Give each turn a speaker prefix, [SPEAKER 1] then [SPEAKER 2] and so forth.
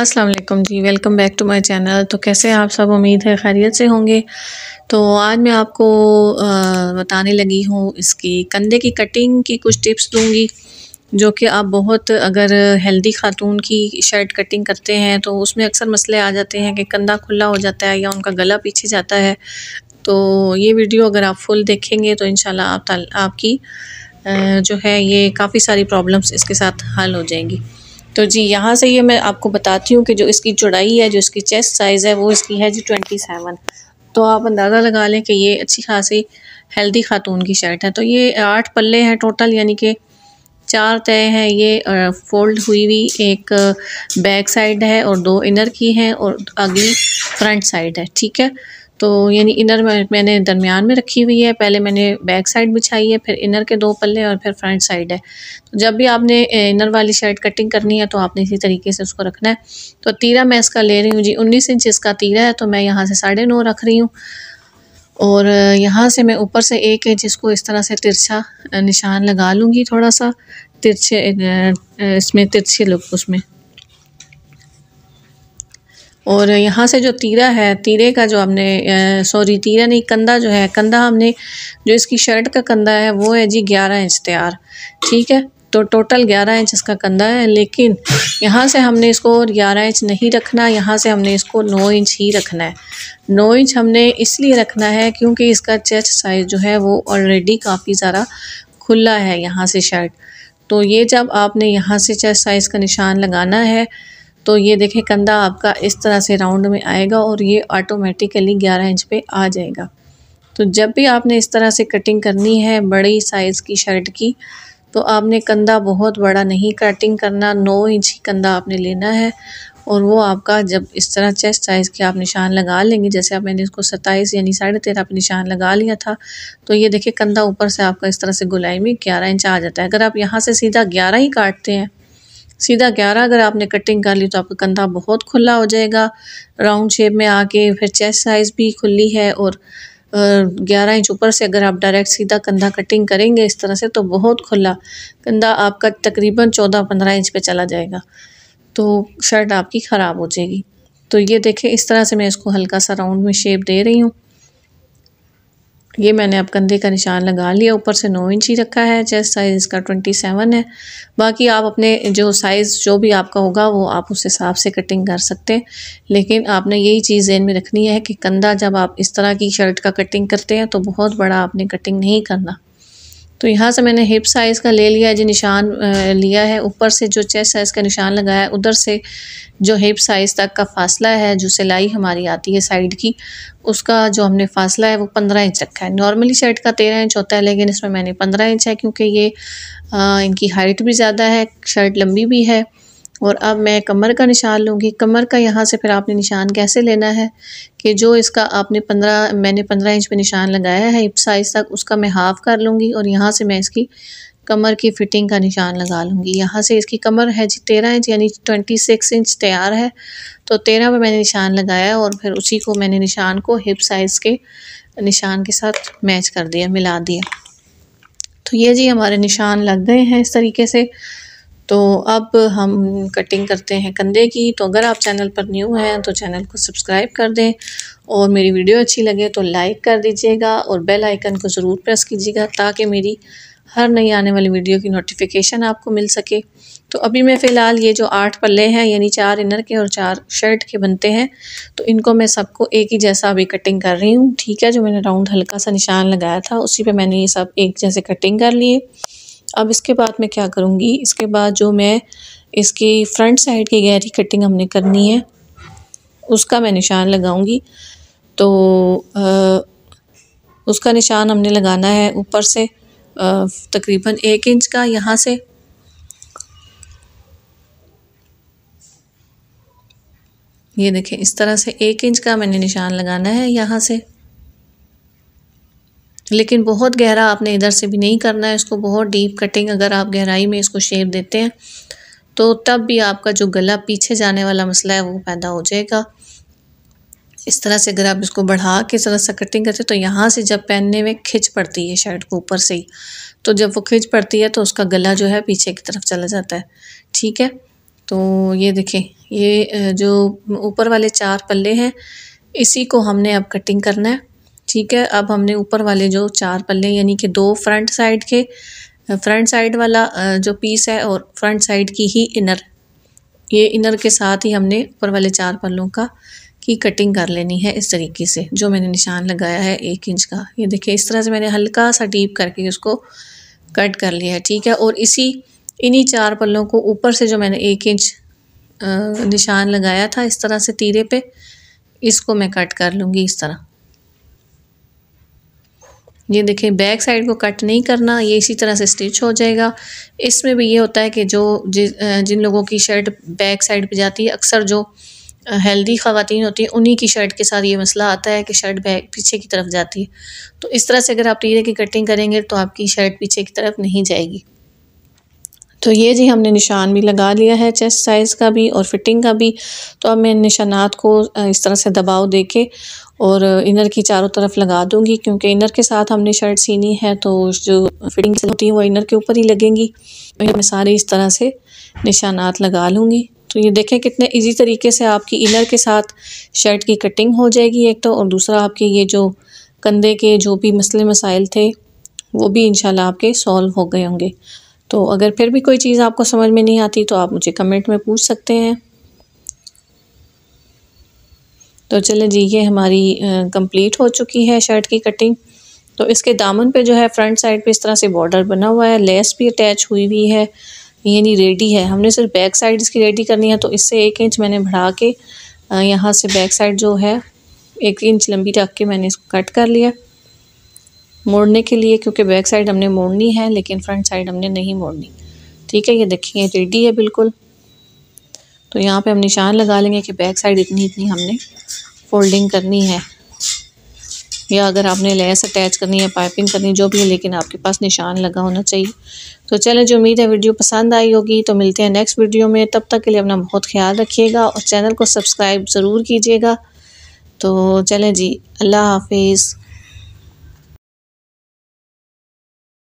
[SPEAKER 1] अस्सलाम वालेकुम जी welcome back to my channel तो कैसे आप सब उम्मीद है खैरियत से होंगे तो आज मैं आपको आ, बताने लगी हूँ इसकी कंधे की कटिंग की कुछ टिप्स दूँगी जो कि आप बहुत अगर हेल्दी खातून की शर्ट कटिंग करते हैं तो उसमें अक्सर मसले आ जाते हैं कि कंधा खुला हो जाता है या उनका गला पीछे जाता है तो ये वीडियो अगर आप फुल देखेंगे तो इन आप आपकी जो है ये काफ़ी सारी प्रॉब्लम्स इसके साथ हल हो जाएंगी तो जी यहाँ से ये मैं आपको बताती हूँ कि जो इसकी चौड़ाई है जो इसकी चेस्ट साइज़ है वो इसकी है जी ट्वेंटी सेवन तो आप अंदाज़ा लगा लें कि ये अच्छी खासी हेल्दी खातून की शर्ट है तो ये आठ पल्ले हैं टोटल यानी कि चार तय हैं ये फोल्ड हुई हुई एक बैक साइड है और दो इनर की हैं और अगली फ्रंट साइड है ठीक है तो यानी इनर मैंने दरमियान में रखी हुई है पहले मैंने बैक साइड बिछाई है फिर इनर के दो पल्ले और फिर फ्रंट साइड है तो जब भी आपने इनर वाली शर्ट कटिंग करनी है तो आपने इसी तरीके से उसको रखना है तो तीरा मैं इसका ले रही हूँ जी उन्नीस इंच इसका तीरा है तो मैं यहाँ से साढ़े नौ रख रही हूँ और यहाँ से मैं ऊपर से एक इंच इसको इस तरह से तिरछा निशान लगा लूँगी थोड़ा सा तिरछे इसमें तिरछे लुक उसमें और यहाँ से जो तीरा है तीरे का जो हमने सॉरी तीरा नहीं कंधा जो है कंधा हमने जो इसकी शर्ट का कंधा है वो है जी ग्यारह इंच तैयार ठीक है तो टोटल ग्यारह इंच इसका कंधा है लेकिन यहाँ से हमने इसको ग्यारह इंच नहीं रखना यहाँ से हमने इसको नौ इंच ही रखना है नौ इंच हमने इसलिए रखना है क्योंकि इसका चेस्ट साइज़ जो है वो ऑलरेडी काफ़ी ज़्यादा खुला है यहाँ से शर्ट तो ये जब आपने यहाँ से चेस्ट साइज़ का निशान लगाना है तो ये देखें कंधा आपका इस तरह से राउंड में आएगा और ये ऑटोमेटिकली ग्यारह इंच पे आ जाएगा तो जब भी आपने इस तरह से कटिंग करनी है बड़ी साइज़ की शर्ट की तो आपने कंधा बहुत बड़ा नहीं कटिंग करना नौ इंच ही कंधा आपने लेना है और वो आपका जब इस तरह चेस्ट साइज़ के आप निशान लगा लेंगे जैसे आप मैंने इसको सत्ताईस यानी साढ़े तेरह पर निशान लगा लिया था तो ये देखिए कंधा ऊपर से आपका इस तरह से गुलाई में ग्यारह इंच आ जाता है अगर आप यहाँ से सीधा ग्यारह ही काटते हैं सीधा ग्यारह अगर आपने कटिंग कर ली तो आपका कंधा बहुत खुला हो जाएगा राउंड शेप में आके फिर चेस्ट साइज़ भी खुली है और ग्यारह इंच ऊपर से अगर आप डायरेक्ट सीधा कंधा कटिंग करेंगे इस तरह से तो बहुत खुला कंधा आपका तकरीबन चौदह पंद्रह इंच पे चला जाएगा तो शर्ट आपकी ख़राब हो जाएगी तो ये देखें इस तरह से मैं इसको हल्का सा राउंड में शेप दे रही हूँ ये मैंने आप कंधे का निशान लगा लिया ऊपर से नौ इंच ही रखा है चेस्ट साइज़ इसका ट्वेंटी सेवन है बाकी आप अपने जो साइज़ जो भी आपका होगा वो आप उस हिसाब से कटिंग कर सकते हैं लेकिन आपने यही चीज़ जेन में रखनी है कि कंधा जब आप इस तरह की शर्ट का कटिंग करते हैं तो बहुत बड़ा आपने कटिंग नहीं करना तो यहाँ से मैंने हिप साइज़ का ले लिया जो निशान लिया है ऊपर से जो चेस्ट साइज़ का निशान लगाया है उधर से जो हिप साइज़ तक का फासला है जो सिलाई हमारी आती है साइड की उसका जो हमने फासला है वो पंद्रह इंच रखा है नॉर्मली शर्ट का तेरह इंच होता है लेकिन इसमें मैंने पंद्रह इंच है क्योंकि ये आ, इनकी हाइट भी ज़्यादा है शर्ट लंबी भी है और अब मैं कमर का निशान लूँगी कमर का यहाँ से फिर आपने निशान कैसे लेना है कि जो इसका आपने पंद्रह मैंने पंद्रह इंच पे निशान लगाया है हिप साइज़ तक उसका मैं हाफ़ कर लूँगी और यहाँ से मैं इसकी कमर की फ़िटिंग का निशान लगा लूँगी यहाँ से इसकी कमर है जी तेरह इंच यानी ट्वेंटी सिक्स इंच तैयार है तो तेरह पर मैंने निशान लगाया और फिर उसी को मैंने निशान को हिप साइज़ के निशान के साथ मैच कर दिया मिला दिया तो ये जी हमारे निशान लग गए हैं इस तरीके से तो अब हम कटिंग करते हैं कंधे की तो अगर आप चैनल पर न्यू हैं तो चैनल को सब्सक्राइब कर दें और मेरी वीडियो अच्छी लगे तो लाइक कर दीजिएगा और बेल आइकन को ज़रूर प्रेस कीजिएगा ताकि मेरी हर नई आने वाली वीडियो की नोटिफिकेशन आपको मिल सके तो अभी मैं फ़िलहाल ये जो आठ पल्ले हैं यानी चार इनर के और चार शर्ट के बनते हैं तो इनको मैं सबको एक ही जैसा अभी कटिंग कर रही हूँ ठीक है जो मैंने राउंड हल्का सा निशान लगाया था उसी पे मैंने ये सब एक जैसे कटिंग कर लिए अब इसके बाद मैं क्या करूँगी इसके बाद जो मैं इसकी फ्रंट साइड की गहरी कटिंग हमने करनी है उसका मैं निशान लगाऊंगी तो आ, उसका निशान हमने लगाना है ऊपर से तकरीबन एक इंच का यहाँ से ये देखें इस तरह से एक इंच का मैंने निशान लगाना है यहाँ से लेकिन बहुत गहरा आपने इधर से भी नहीं करना है इसको बहुत डीप कटिंग अगर आप गहराई में इसको शेप देते हैं तो तब भी आपका जो गला पीछे जाने वाला मसला है वो पैदा हो जाएगा इस तरह से अगर आप इसको बढ़ा के इस तरह से कटिंग करते तो यहाँ से जब पहनने में खिंच पड़ती है शर्ट को ऊपर से ही तो जब वो खिंच पड़ती है तो उसका गला जो है पीछे की तरफ चला जाता है ठीक है तो ये देखें ये जो ऊपर वाले चार पल्ले हैं इसी को हमने अब कटिंग करना है ठीक है अब हमने ऊपर वाले जो चार पल्ले यानी कि दो फ्रंट साइड के फ्रंट साइड वाला जो पीस है और फ्रंट साइड की ही इनर ये इनर के साथ ही हमने ऊपर वाले चार पल्लों का की कटिंग कर लेनी है इस तरीके से जो मैंने निशान लगाया है एक इंच का ये देखिए इस तरह से मैंने हल्का सा डीप करके उसको कट कर लिया है ठीक है और इसी इन्हीं चार पल्लों को ऊपर से जो मैंने एक इंच निशान लगाया था इस तरह से तीरे पे इसको मैं कट कर लूँगी इस तरह ये देखें बैक साइड को कट नहीं करना ये इसी तरह से स्टिच हो जाएगा इसमें भी ये होता है कि जो जि, जिन लोगों की शर्ट बैक साइड पे जाती है अक्सर जो हेल्दी ख़वातीन होती हैं उन्हीं की शर्ट के साथ ये मसला आता है कि शर्ट बैक पीछे की तरफ जाती है तो इस तरह से अगर आप तीरे की कटिंग करेंगे तो आपकी शर्ट पीछे की तरफ नहीं जाएगी तो ये जी हमने निशान भी लगा लिया है चेस्ट साइज़ का भी और फिटिंग का भी तो अब मैं निशानात को इस तरह से दबाव दे के और इनर की चारों तरफ लगा दूंगी क्योंकि इनर के साथ हमने शर्ट सीनी है तो जो फिटिंग होती है वो इनर के ऊपर ही लगेंगी तो मैं सारे इस तरह से निशानात लगा लूँगी तो ये देखें कितने इजी तरीके से आपकी इनर के साथ शर्ट की कटिंग हो जाएगी एक तो और दूसरा आपके ये जो कंधे के जो भी मसले मसाइल थे वो भी इन आपके सॉल्व हो गए होंगे तो अगर फिर भी कोई चीज़ आपको समझ में नहीं आती तो आप मुझे कमेंट में पूछ सकते हैं तो चलें जी ये हमारी कंप्लीट हो चुकी है शर्ट की कटिंग तो इसके दामन पे जो है फ्रंट साइड पे इस तरह से बॉर्डर बना हुआ है लेस भी अटैच हुई हुई है यानी रेडी है हमने सिर्फ बैक साइड इसकी रेडी करनी है तो इससे एक इंच मैंने बढ़ा के यहाँ से बैक साइड जो है एक इंच लंबी रख के मैंने इसको कट कर लिया मोड़ने के लिए क्योंकि बैक साइड हमने मोड़नी है लेकिन फ्रंट साइड हमने नहीं मोड़नी ठीक है ये देखिए रेडी है बिल्कुल तो यहाँ पे हम निशान लगा लेंगे कि बैक साइड इतनी इतनी हमने फोल्डिंग करनी है या अगर आपने लेस अटैच करनी है पाइपिंग करनी जो भी है लेकिन आपके पास निशान लगा होना चाहिए तो चलें जो उम्मीद है वीडियो पसंद आई होगी तो मिलते हैं नेक्स्ट वीडियो में तब तक के लिए अपना बहुत ख्याल रखिएगा और चैनल को सब्सक्राइब ज़रूर कीजिएगा तो चलें जी अल्लाह हाफिज़